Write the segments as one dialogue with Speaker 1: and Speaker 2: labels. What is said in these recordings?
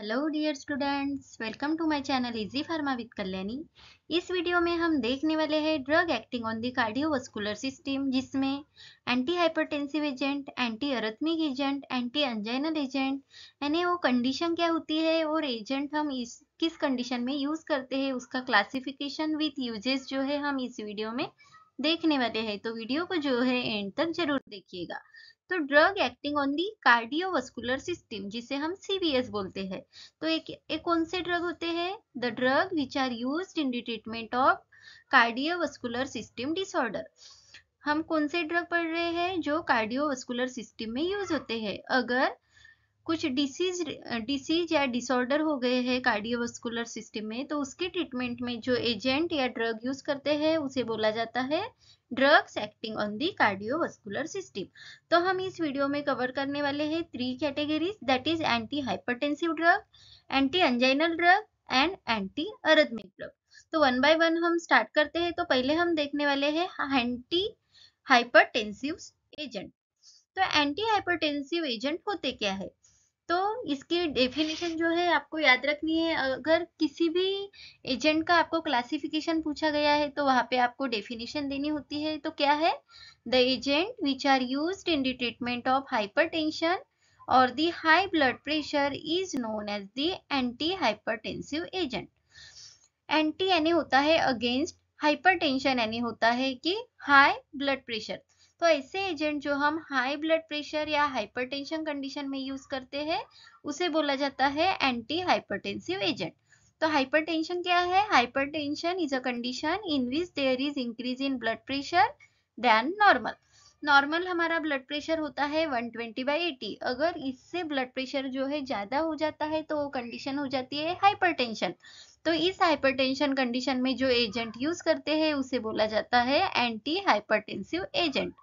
Speaker 1: Hello dear students welcome to my channel easy pharma with Kalyani इस video में हम देखने वाले हैं drug acting on the cardiovascular system जिसमें anti hypertensive agent anti arrhythmic agent anti anginal agent यानी वो कंडीशन क्या होती है और एजेंट हम इस किस कंडीशन में यूज़ करते हैं उसका क्लासिफिकेशन विथ यूजेस जो है हम इस वीडियो में देखने वाले हैं तो वीडियो को जो है एंड तक जरूर देखिएगा तो drug acting on the cardiovascular system जिसे हम सीवीएस बोलते हैं तो एक एक कौन से ड्रग होते हैं the drug which are use in the treatment of cardiovascular system disorder हम कौन से ड्रग पढ़ रहे हैं जो कार्डियोवास्कुलर सिस्टम में यूज होते हैं अगर कुछ डिसीज डिसीज या डिसऑर्डर हो गए हैं कार्डियोवास्कुलर सिस्टम में तो उसके ट्रीटमेंट में जो एजेंट या ड्रग यूज करते हैं उसे बोला जाता है drugs acting on the cardiovascular system तो हम इस वीडियो में कवर करने वाले हैं three categories that is anti hypertensive drug anti anginal drug and anti arrhythmic drug तो वन बाय वन हम स्टार्ट करते हैं तो पहले हम देखने वाले हैं एंटी हाइपरटेंसिव एजेंट तो एंटी हाइपरटेंसिव एजेंट होते क्या है तो इसकी डेफिनेशन जो है आपको याद रखनी है अगर किसी भी एजेंट का आपको क्लासिफिकेशन पूछा गया है तो वहां पे आपको डेफिनेशन देनी होती है तो क्या है the agent which are use in the treatment of hypertension और the high blood pressure is known as the anti tensive agent anti यानी होता है अगेंस्ट टेंशन यानी होता है कि हाई ब्लड प्रेशर तो ऐसे एजेंट जो हम हाई ब्लड प्रेशर या हाइपरटेंशन कंडीशन में यूज करते हैं उसे बोला जाता है एंटी हाइपरटेंसिव एजेंट तो हाइपरटेंशन क्या है hypertension is a condition in which there is increase in blood pressure than normal normal हमारा ब्लड प्रेशर होता है 120 ट्वेंटी बाई एटी अगर इससे ब्लड प्रेशर जो है ज़्यादा हो जाता है तो वो कंडीशन हो जाती है हाइपरटेंशन तो इस हाइपरटेंशन कंडीशन में जो एजेंट यूज़ करते हैं उसे बोला जाता है एंटी हाइपरटेंसिव एजेंट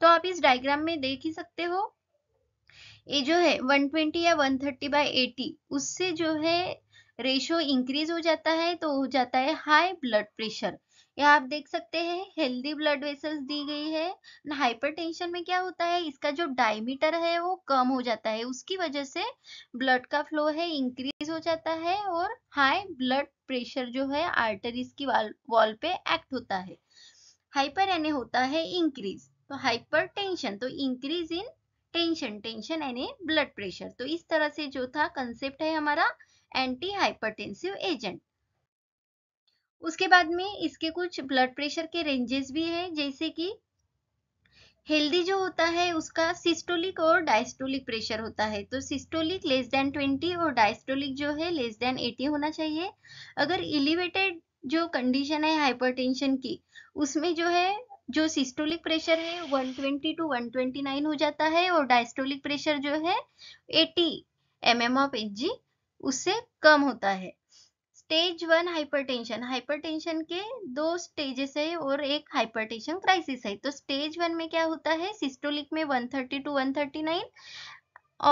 Speaker 1: तो आप इस डायग्राम में देख ही सकते हो ये जो है 120 या 130 थर्टी बाई एटी उससे जो है रेशो इंक्रीज हो जाता है तो हो जाता है हाई ब्लड प्रेशर यह आप देख सकते हैं हेल्दी ब्लड वेसल्स दी गई है हाइपरटेंशन में क्या होता है इसका जो डायमीटर है वो कम हो जाता है उसकी वजह से ब्लड का फ्लो है इंक्रीज हो जाता है और हाई ब्लड प्रेशर जो है आर्टरीज की वॉल पे एक्ट होता है हाइपर एने होता है इंक्रीज तो हाइपरटेंशन तो इंक्रीज इन टेंशन टेंशन यानी ब्लड प्रेशर तो इस तरह से जो था कंसेप्ट है हमारा एंटी हाइपरटेंसिव एजेंट उसके बाद में इसके कुछ ब्लड प्रेशर के रेंजेस भी हैं जैसे कि हेल्दी जो होता है उसका सिस्टोलिक और डायस्टोलिक प्रेशर होता है तो सिस्टोलिक लेस देन 20 और डायस्टोलिक जो है लेस देन 80 होना चाहिए अगर इलिवेटेड जो कंडीशन है हाइपरटेंशन की उसमें जो है जो सिस्टोलिक प्रेशर है 120 टू 129 हो जाता है और डायस्टोलिक प्रेशर जो है 80 एम एम ऑफ एच उससे कम होता है स्टेज वन हाइपरटेंशन हाइपरटेंशन के दो स्टेजेस है और एक हाइपरटेंशन क्राइसिस है तो स्टेज वन में क्या होता है सिस्टोलिक में 130 टू 139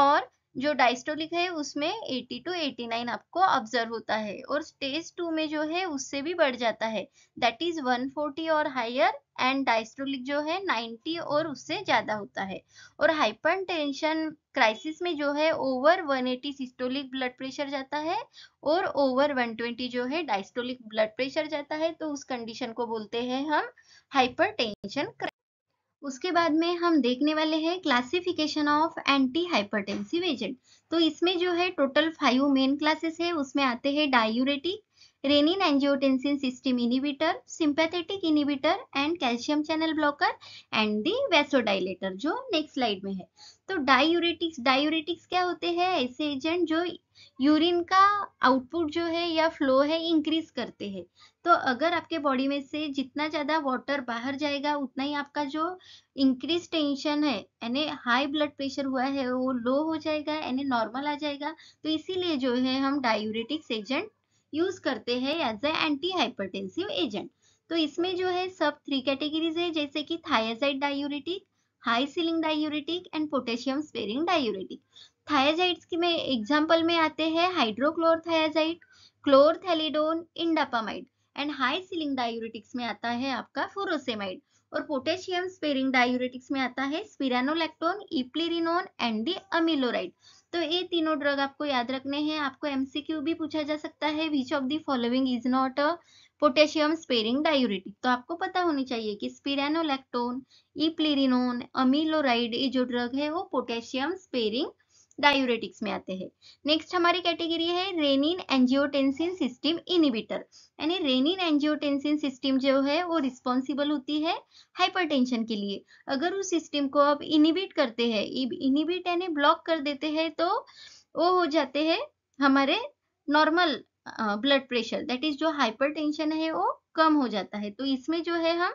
Speaker 1: और जो डाइस्टोलिक है उसमें 80 टू 89 आपको ऑब्जर्व होता है और स्टेज टू में जो है उससे भी बढ़ जाता है दैट इज 140 और हायर एंड डाइस्टोलिक जो है 90 और उससे ज़्यादा होता है और हाइपरटेंशन क्राइसिस में जो है ओवर 180 सिस्टोलिक ब्लड प्रेशर जाता है और ओवर 120 जो है डाइस्टोलिक ब्लड प्रेशर जाता है तो उस कंडीशन को बोलते हैं हम हाइपर टेंशन उसके बाद में हम देखने वाले हैं classification of anti hypertensive agent तो इसमें जो है टोटल फाइव मेन क्लासेस है उसमें आते हैं diuretic renin angiotensin system inhibitor sympathetic inhibitor and calcium channel blocker and the जो नेक्स्ट स्लाइड में है तो डायूरेटिक्स डायूरेटिक्स क्या होते हैं ऐसे एजेंट जो यूरिन का आउटपुट जो है या फ्लो है इंक्रीज करते हैं तो अगर आपके बॉडी में से जितना ज़्यादा वाटर बाहर जाएगा उतना ही आपका जो इंक्रीज टेंशन है यानी हाई ब्लड प्रेशर हुआ है वो लो हो जाएगा यानी नॉर्मल आ जाएगा तो इसीलिए जो है हम डायूरेटिक्स एजेंट यूज करते हैं as a anti hypertensive agent तो इसमें जो है सब थ्री कैटेगरीज है जैसे कि thiazide diuretic high ceiling diuretic and potassium sparing diuretic thiazides की में एग्जाम्पल में आते हैं hydrochlor hydrochlorothiazide chlorthalidone indapamide and high ceiling diuretics में आता है आपका फोरोसेमाइड और पोटेशियम स्पेरिंग डायूरेटिक्स में आता है स्पिरानोलैक्टोन इप्लेरिनोन एंड दी अमिलोराइड तो ये तीनों ड्रग आपको याद रखने हैं आपको एमसीक्यू भी पूछा जा सकता है which of the following is not a potassium sparing diuretic तो आपको पता होनी चाहिए कि स्पिरानोलेक्टोन ईप्लिरिनोन अमीलोराइड ये जो ड्रग है वो पोटेशियम स्पेरिंग डायूरेटिक्स में आते हैं नेक्स्ट हमारी कैटेगरी है रेनिन एंजियोटेंसिन सिस्टम इनिबिटर यानी रेनिन एंजियोटेंसिन सिस्टम जो है वो रिस्पॉन्सिबल होती है हाइपरटेंशन के लिए अगर उस सिस्टम को आप इनिबिट करते हैं इनिबिट यानी ब्लॉक कर देते हैं तो वो हो जाते हैं हमारे normal blood pressure that is जो हाइपरटेंशन है वो कम हो जाता है तो इसमें जो है हम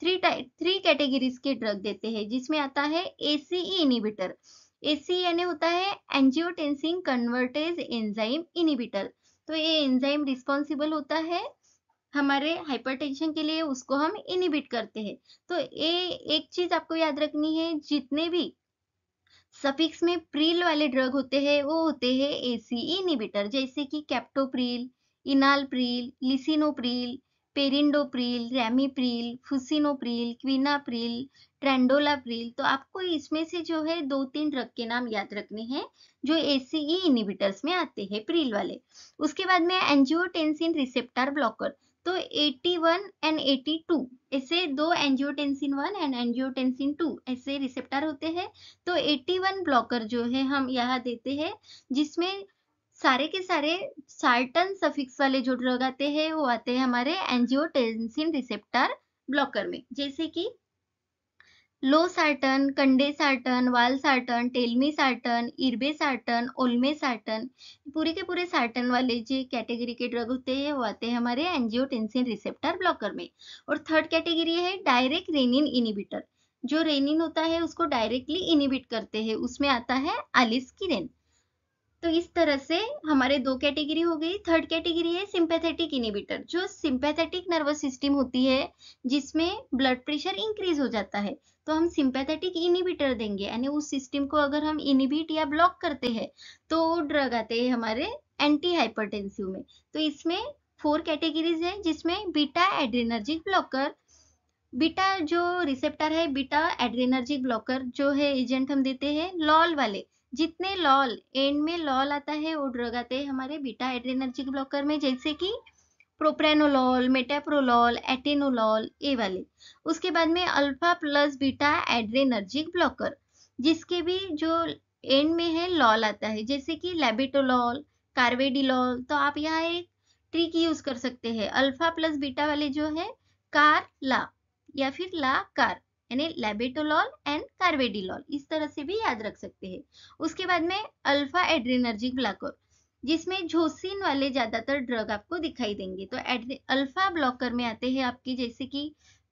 Speaker 1: थ्री टाइप थ्री कैटेगरीज के ड्रग देते हैं जिसमें आता है एसीई इनिबिटर एसी यानी होता है एंजियोटेंसिंग कन्वर्टेज एंजाइम इनिबिटर तो ये एंजाइम रिस्पॉन्सिबल होता है हमारे हाइपरटेंशन के लिए उसको हम इनिबिट करते हैं तो ये एक चीज आपको याद रखनी है जितने भी सफिक्स में प्रील वाले ड्रग होते हैं वो होते हैं एसी इनिबिटर e जैसे कि कैप्टोप्रील इनालप्रील लिसिनोप्रील पेरिंडोप्रील रेमीप्रील फुसिनोप्रील क्विनाप्रील ट्रेंडोलाप्रील तो आपको इसमें से जो है दो तीन ड्रग के नाम याद रखने हैं जो एसीई इनिबिटर्स e में आते हैं प्रील वाले उसके बाद में एंजियोटेंसिन रिसेप्टर ब्लॉकर तो 81 एंड 82 ऐसे दो angiotensin one and angiotensin two ऐसे रिसेप्टर होते हैं तो 81 ब्लॉकर जो है हम यहाँ देते हैं जिसमें सारे के सारे सार्टन सफिक्स वाले जो ड्रग आते हैं वो आते हैं हमारे एंजियोटेंसिन रिसेप्टर ब्लॉकर में जैसे कि वाल टेलमी सार्टन इरबे सार्टन ओलमे सार्टन पूरे के पूरे सार्टन वाले जो कैटेगरी के ड्रग होते हैं वो आते हैं हमारे एंजियोटेंसिन रिसेप्टर ब्लॉकर में और थर्ड कैटेगरी है डायरेक्ट रेनिन इनिबिटर जो रेनिन होता है उसको डायरेक्टली इनिबिट करते हैं उसमें आता है आलिस किरेन तो इस तरह से हमारे दो कैटेगरी हो गई थर्ड कैटेगरी है सिंपैथेटिक इनिबिटर जो सिंपैथेटिक नर्वस सिस्टम होती है जिसमें ब्लड प्रेशर इंक्रीज हो जाता है तो हम सिंपैथेटिक इनिबिटर देंगे यानी उस सिस्टम को अगर हम इनिबिट या ब्लॉक करते हैं तो वो ड्रग आते हैं हमारे एंटी हाइपरटेंसिव में तो इसमें फोर कैटेगरीज है जिसमें बीटा एड्रेनर्जिक ब्लॉकर बीटा जो रिसेप्टर है बीटा एड्रेनर्जिक ब्लॉकर जो है एजेंट हम देते हैं लॉल वाले जितने लॉल एंड में लॉल आता है वो ड्रग आते हैं हमारे बीटा एड्रेनर्जिक ब्लॉकर में जैसे कि प्रोप्रेनोलॉल मेटाप्रोलॉल एटेनोलॉल ए वाले उसके बाद में alpha plus beta adrenergic blocker जिसके भी जो एंड में है लॉल आता है जैसे कि लेबिटोलॉल कार्वेडिलॉल तो आप यहाँ एक ट्रिक यूज कर सकते हैं अल्फा प्लस बीटा वाले जो है कार ला या फिर ला कार यानी लेबेटोलॉल एंड कार्वेडिलॉल इस तरह से भी याद रख सकते हैं उसके बाद में अल्फा एड्रीनर्जिक ब्लॉकर जिसमें झोसिन वाले ज्यादातर ड्रग आपको दिखाई देंगे तो अल्फा ब्लॉकर में आते हैं आपके जैसे कि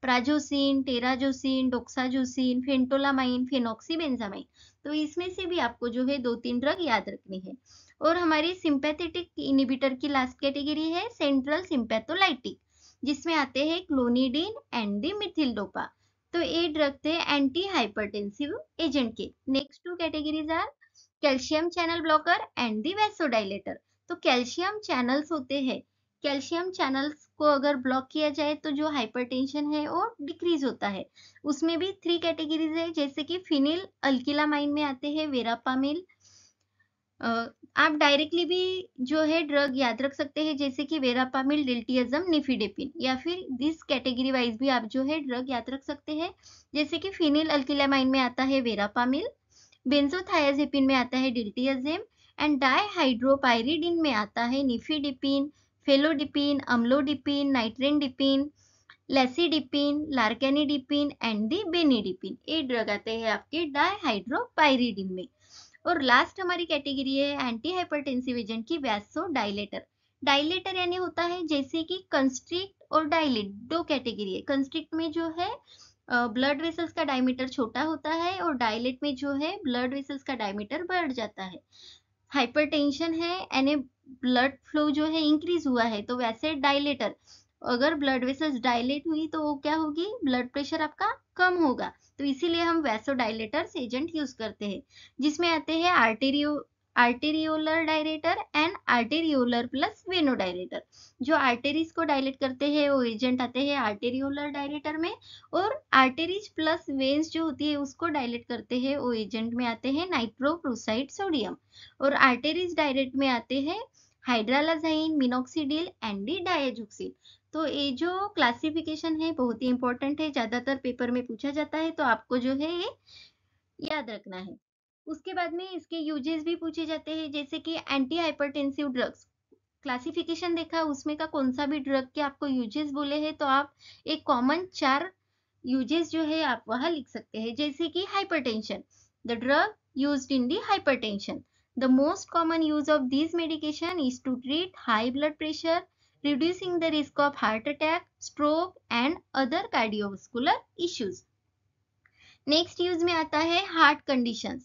Speaker 1: prazosin terazosin doxazosin phentolamine phenoxybenzamine तो इसमें से भी आपको जो है दो तीन ड्रग याद रखने हैं और हमारी सिंपैथेटिक इनिबिटर की लास्ट कैटेगरी है सेंट्रल सिंपैथोलाइटिक जिसमें आते हैं क्लोनिडिन एंड दी मिथिलडोपा तो ये ड्रग थे एंटी हाइपरटेंसिव एजेंट के next two categories are calcium channel blocker and the vasodilator तो कैल्शियम चैनल्स होते हैं कैल्शियम चैनल्स को अगर ब्लॉक किया जाए तो जो हाइपरटेंशन है वो डिक्रीज होता है उसमें भी थ्री कैटेगरीज है जैसे कि फिनिल अल्किलामाइन में आते हैं वेरापामिल आप डायरेक्टली भी जो है ड्रग याद रख सकते हैं जैसे कि वेरापामिल डिल्टियजम निफिडेपिन या फिर दिस कैटेगरी वाइज भी आप जो है ड्रग याद रख सकते हैं जैसे कि फिनिल अल्किलामाइन में आता है वेरापामिल बेंजोथायाजेपिन में आता है डिल्टियजम एंड डायहाइड्रोपायरिडिन में आता है nifedipine felodipine amlodipine nitrendipine lacidipine lercanidipine and the benidipine ये ड्रग आते हैं आपके डायहाइड्रोपायरिडिन में और लास्ट हमारी कैटेगरी है एंटी हाइपरटेंसिव एजेंट की वैसो डायलेटर डायलेटर यानी होता है जैसे कि कंस्ट्रिक्ट और डायलेट दो कैटेगरी है कंस्ट्रिक्ट में जो है ब्लड वेसल्स का डायमीटर छोटा होता है और डायलेट में जो है ब्लड वेसल्स का डायमीटर बढ़ जाता है हाइपरटेंशन है यानी ब्लड फ्लो जो है इंक्रीज हुआ है तो वैसे डायलेटर अगर ब्लड वेसल्स डायलेट हुई तो वो क्या होगी ब्लड प्रेशर आपका कम होगा तो इसीलिए हम वैसोडाइलेटर्स एजेंट यूज करते हैं जिसमें आते हैं आर्टेरियो आर्टेरियोलर डायरेटर एंड आर्टेरियोलर प्लस वेनो डायरेटर जो आर्टेरीज को डायलेट करते हैं वो एजेंट आते हैं आर्टेरियोलर डायरेटर में और आर्टेरीज प्लस वेन्स जो होती है उसको डायलेट करते हैं वो एजेंट में आते हैं नाइट्रोप्रोसाइड सोडियम और आर्टेरीज डायरेट में आते हैं हाइड्रालाजाइन मिनोक्सीडिल एंडी डी तो ये जो क्लासिफिकेशन है बहुत ही इंपॉर्टेंट है ज्यादातर पेपर में पूछा जाता है तो आपको जो है ये याद रखना है उसके बाद में इसके यूजेस भी पूछे जाते हैं जैसे कि एंटी हाइपरटेंसिव ड्रग्स क्लासिफिकेशन देखा उसमें का कौन सा भी ड्रग के आपको यूजेस बोले हैं तो आप एक कॉमन चार यूजेस जो है आप वहां लिख सकते हैं जैसे कि hypertension the drug use in the hypertension the most common use of this medication is to treat high blood pressure reducing the risk of heart attack, stroke and other cardiovascular issues. Next use में आता है heart conditions.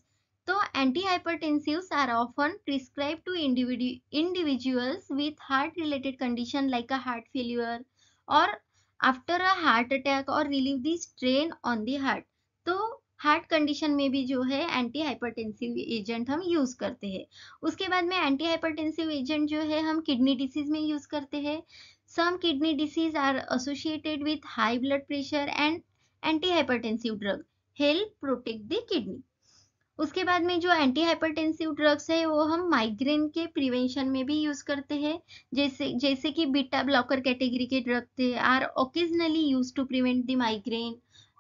Speaker 1: तो antihypertensives are often prescribed to individu individuals with heart related condition like a heart failure or after a heart attack or relieve the strain on the heart. तो heart condition में भी जो है anti hypertensive agent हम use करते हैं उसके बाद में एंटी हाइपरटेंसिव एजेंट जो है हम किडनी डिसीज में यूज़ करते हैं some kidney disease are associated with high blood pressure and anti hypertensive drug help protect the kidney उसके बाद में जो एंटी हाइपरटेंसिव ड्रग्स है वो हम माइग्रेन के प्रिवेंशन में भी यूज़ करते हैं जैसे जैसे कि बीटा ब्लॉकर कैटेगरी के ड्रग थे are occasionally use to prevent the migraine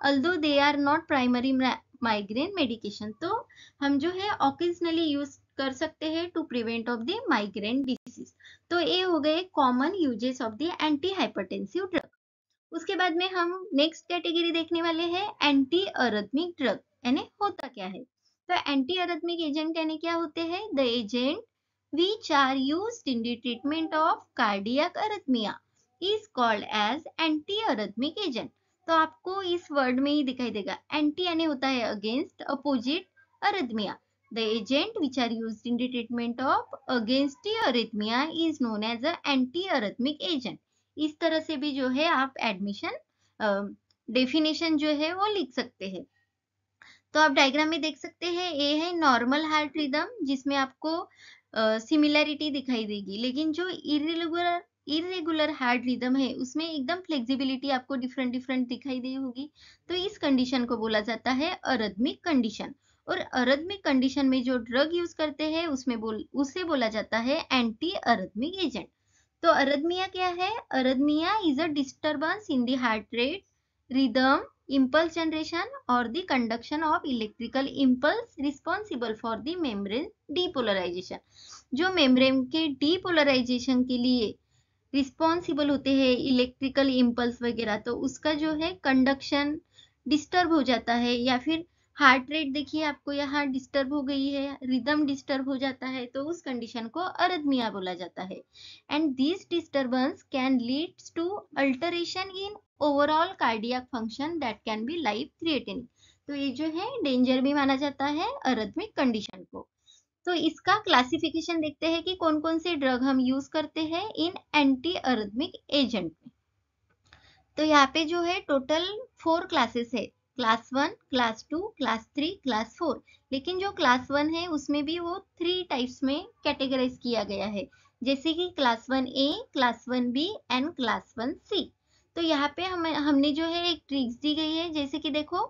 Speaker 1: although they are not primary migraine medication तो हम जो है ऑकेजनली यूज कर सकते हैं to prevent of the migraine disease तो ये हो गए common uses of the anti hypertensive drug उसके बाद में हम नेक्स्ट कैटेगरी देखने वाले हैं एंटी अरथमिक ड्रग यानी होता क्या है तो एंटी अरथमिक एजेंट यानी क्या होते हैं the agent which are used in treatment of cardiac cardiac is called as anti antiarrhythmic agent तो आपको इस वर्ड में ही दिखाई देगा एंटी यानी होता है against opposite arrhythmia the agent which are use in the treatment of against arrhythmia is known as a anti arrhythmic agent इस तरह से भी जो है आप एडमिशन डेफिनेशन uh, जो है वो लिख सकते हैं तो आप डायग्राम में देख सकते हैं ए है नॉर्मल हार्ट रिदम जिसमें आपको सिमिलैरिटी uh, दिखाई देगी लेकिन जो इरेगुलर इरेगुलर हार्ट रिदम है उसमें एकदम फ्लेक्सिबिलिटी आपको डिफरेंट डिफरेंट दिखाई दी होगी तो इस कंडीशन को बोला जाता है अरदमिक कंडीशन और अरदमिक कंडीशन में जो ड्रग यूज करते हैं उसमें बोल उसे बोला जाता है एंटी अरदमिक एजेंट तो अरदमिया क्या है arrhythmia is a disturbance in the heart rate rhythm impulse generation और the conduction of electrical impulse responsible for the membrane depolarization जो मेम्ब्रेन के डीपोलराइजेशन के लिए रिस्पॉन्सिबल होते हैं इलेक्ट्रिकल इम्पल्स वगैरह तो उसका जो है कंडक्शन डिस्टर्ब हो जाता है या फिर हार्ट रेट देखिए आपको यहाँ डिस्टर्ब हो गई है रिदम डिस्टर्ब हो जाता है तो उस कंडीशन को अरदमिया बोला जाता है and this disturbance can leads to alteration in overall cardiac function that can be life threatening तो ये जो है डेंजर भी माना जाता है अरदमिक कंडीशन को तो इसका क्लासिफिकेशन देखते हैं कि कौन कौन से ड्रग हम यूज करते हैं इन एंटी अरिथमिक एजेंट में तो यहाँ पे जो है टोटल फोर क्लासेस है class one class two class three class four लेकिन जो क्लास वन है उसमें भी वो थ्री टाइप्स में कैटेगराइज किया गया है जैसे कि class one A class one B and class one C तो यहाँ पे हम हमने जो है एक ट्रिक्स दी गई है जैसे कि देखो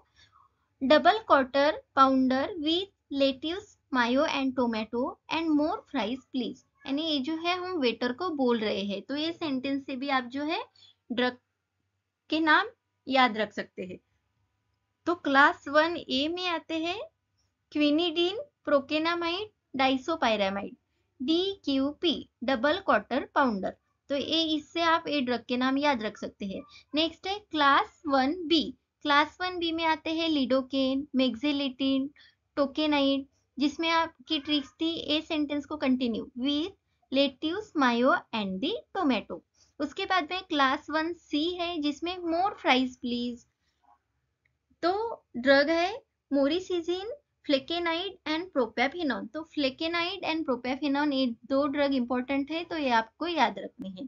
Speaker 1: double quarter pounder with lettuce mayo and tomato and more fries please यानी ये जो है हम वेटर को बोल रहे हैं तो ये सेंटेंस से भी आप जो है ड्रग के नाम याद रख सकते हैं तो क्लास वन ए में आते हैं quinidine procainamide disopyramide D Q P double quarter pounder तो ये इससे आप ए ड्रग के नाम याद रख सकते हैं नेक्स्ट है class one B class one B में आते हैं लिडोकेन मेग्जिलिटिन टोकेनाइड जिसमें आपकी ट्रिक्स थी ए सेंटेंस को continue with lettuce mayo and the tomato उसके बाद में क्लास वन सी है जिसमें मोर फ्राइज प्लीज तो ड्रग है मोरिसिजिन फ्लेकेनाइड एंड प्रोपेफिनॉन तो फ्लेकेनाइड एंड प्रोपेफिनॉन ये दो ड्रग इंपॉर्टेंट है तो ये आपको याद रखने हैं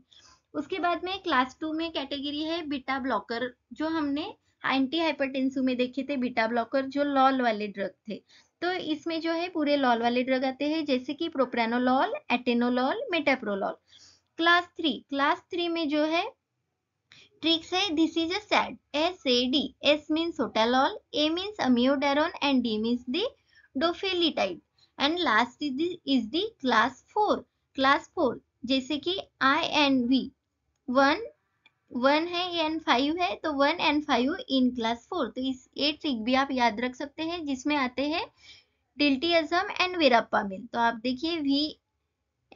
Speaker 1: उसके बाद में क्लास टू में कैटेगरी है बीटा ब्लॉकर जो हमने एंटी हाइपरटेंसिव में देखे थे बीटा ब्लॉकर जो लॉल वाले ड्रग थे तो इसमें जो है पूरे लॉल वाले ड्रग आते हैं जैसे कि propranolol atenolol metoprolol class three class three में जो है ट्रिक्स है this is add S A D S means sotalol A means amiodarone and D means the dofetilide and last is is the class four class four जैसे कि I and V one one है N five है तो one N five in class four तो इस ये trick भी आप याद रख सकते हैं जिसमें आते हैं टिल्टी अजम एंड वेराप्पा मिल तो आप देखिए V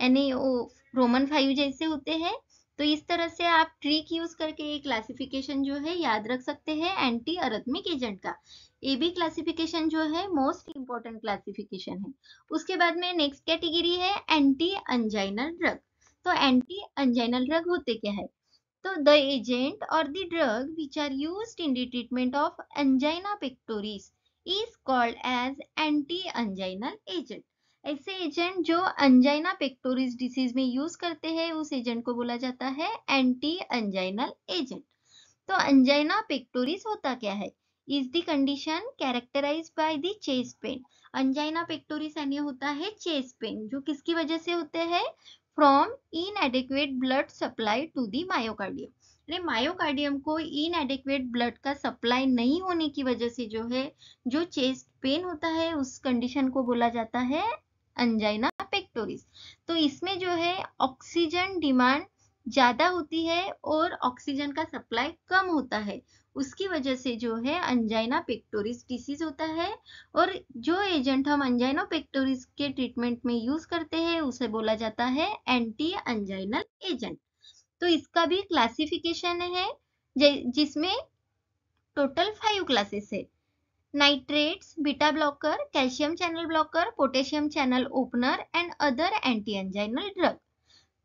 Speaker 1: N O roman five जैसे होते हैं तो इस तरह से आप ट्रिक यूज करके ये क्लासिफिकेशन जो है याद रख सकते हैं एंटी अरथमिक एजेंट का ये भी क्लासिफिकेशन जो है मोस्ट इंपॉर्टेंट क्लासिफिकेशन है उसके बाद में नेक्स्ट कैटेगरी है एंटी अंजाइनल ड्रग तो एंटी अंजाइनल ड्रग होते क्या है तो द एजेंट और the drug which are use in the treatment of angina pectoris is called as anti anginal agent ऐसे एजेंट जो अंजाइना पेक्टोरिस डिसीज में यूज करते हैं उस एजेंट को बोला जाता है एंटी अंजाइनल एजेंट तो अंजाइना पेक्टोरिस होता क्या है is the condition characterize by the chest pain angina pectoris यानी होता है चेस्ट पेन जो किसकी वजह से होते हैं from inadequate blood supply to the myocardium myocardium को इनएडिक्वेट ब्लड का सप्लाई नहीं होने की वजह से जो है जो चेस्ट पेन होता है उस कंडीशन को बोला जाता है अंजाइना पेक्टोरिस तो इसमें जो है ऑक्सीजन डिमांड ज़्यादा होती है और ऑक्सीजन का सप्लाई कम होता है उसकी वजह से जो है अंजाइना पेक्टोरिस डिसीज होता है और जो एजेंट हम अंजाइनो पेक्टोरिस के ट्रीटमेंट में यूज करते हैं उसे बोला जाता है एंटी अंजाइनल एजेंट तो इसका भी क्लासिफिकेशन है जिसमें टोटल फाइव क्लासेस है nitrates beta blocker calcium channel blocker potassium channel opener and other anti anginal drug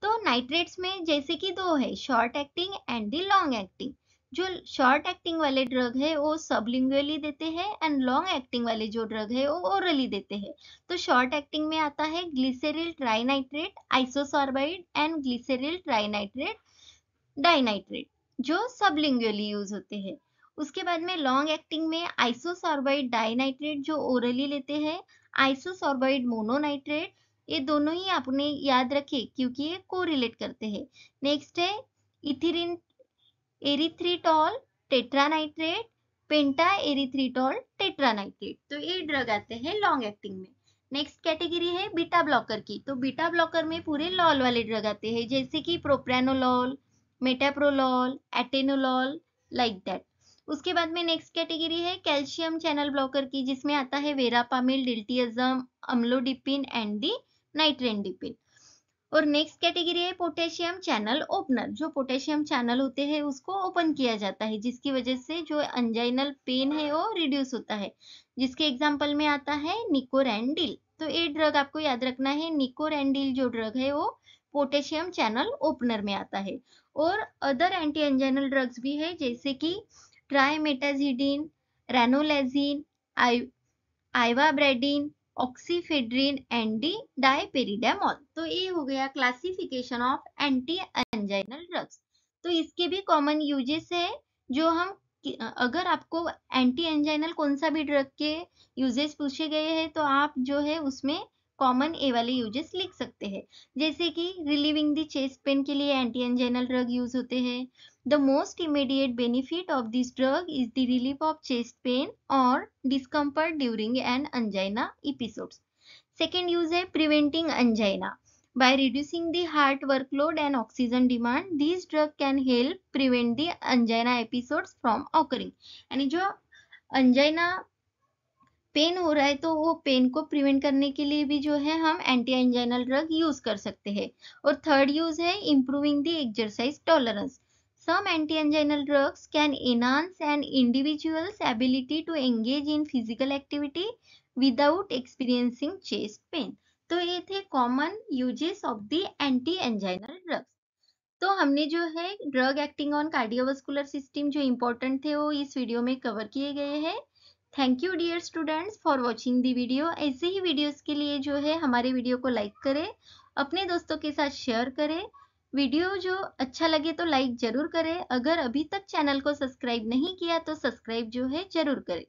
Speaker 1: तो नाइट्रेट्स में जैसे कि दो है short acting and the long acting जो शॉर्ट एक्टिंग वाले ड्रग है वो सबलिंगुअली देते हैं एंड लॉन्ग एक्टिंग वाले जो ड्रग है वो ओरली देते हैं तो शॉर्ट एक्टिंग में आता है glyceryl trinitrate isosorbide and glyceryl trinitrate dinitrate जो सबलिंगुअली यूज होते हैं उसके बाद में लॉन्ग एक्टिंग में आइसोसॉर्बाइड डाइनाइट्रेट जो ओरली लेते हैं आइसोसॉर्बाइड मोनोनाइट्रेट ये दोनों ही आपने याद रखे क्योंकि ये कोरिलेट करते हैं नेक्स्ट है इथिरिन एरिथ्रीटॉल टेट्रानाइट्रेट पेंटा एरिथ्रीटॉल टेट्रानाइट्रेट तो ये ड्रग आते हैं लॉन्ग एक्टिंग में नेक्स्ट कैटेगरी है बीटा ब्लॉकर की तो बीटा ब्लॉकर में पूरे लॉल वाले ड्रग आते हैं जैसे कि प्रोप्रेनोलॉल मेटाप्रोलॉल एटेनोलॉल लाइक दैट उसके बाद में नेक्स्ट कैटेगरी है कैल्शियम चैनल ब्लॉकर की जिसमें आता है वेरापामिल डिल्टियजम अम्लोडिपिन एंड दी डिपिन और नेक्स्ट कैटेगरी है पोटेशियम चैनल ओपनर जो पोटेशियम चैनल होते हैं उसको ओपन किया जाता है जिसकी वजह से जो अंजाइनल पेन है वो रिड्यूस होता है जिसके एग्जाम्पल में आता है निकोरेंडिल तो ये ड्रग आपको याद रखना है निकोरेंडिल जो ड्रग है वो पोटेशियम चैनल ओपनर में आता है और अदर एंटी एंजाइनल ड्रग्स भी है जैसे कि ट्राइमेटाजिडिन रेनोलेजिन आइवाब्रेडिन ऑक्सीफेड्रीन एंडी डायपेरिडेमोल तो ये हो गया classification of anti anginal drugs तो इसके भी कॉमन यूजेस है जो हम अगर आपको एंटी एंजाइनल कौन सा भी ड्रग के यूजेस पूछे गए हैं तो आप जो है उसमें कॉमन ए वाले यूजेस लिख सकते हैं जैसे कि रिलीविंग दी चेस्ट पेन के लिए एंटी एंजेनल ड्रग यूज होते हैं the most immediate benefit of this drug is the relief of chest pain और discomfort during and angina episode second use है preventing angina by reducing the heart workload and oxygen demand this drug can help prevent the angina episode from occurring आणि जो angina pen हो रहा है तो वो pen को प्रिवेंट करने के लिए भी जो है हम एंटी एंजाइनल ड्रग यूज कर सकते हैं और थर्ड यूज है improving the exercise tolerance some anti anginal drugs can enhance an individuals ability to engage in physical activity without experiencing chest pain तो ये थे common uses of the anti anginal drugs तो हमने जो है drug acting on cardiovascular system जो important थे वो इस वीडियो में कवर किए गए हैं thank you dear students for watching the video ऐसे ही वीडियोस के लिए जो है हमारे वीडियो को लाइक करें अपने दोस्तों के साथ शेयर करें वीडियो जो अच्छा लगे तो लाइक जरूर करें अगर अभी तक चैनल को सब्सक्राइब नहीं किया तो सब्सक्राइब जो है जरूर करें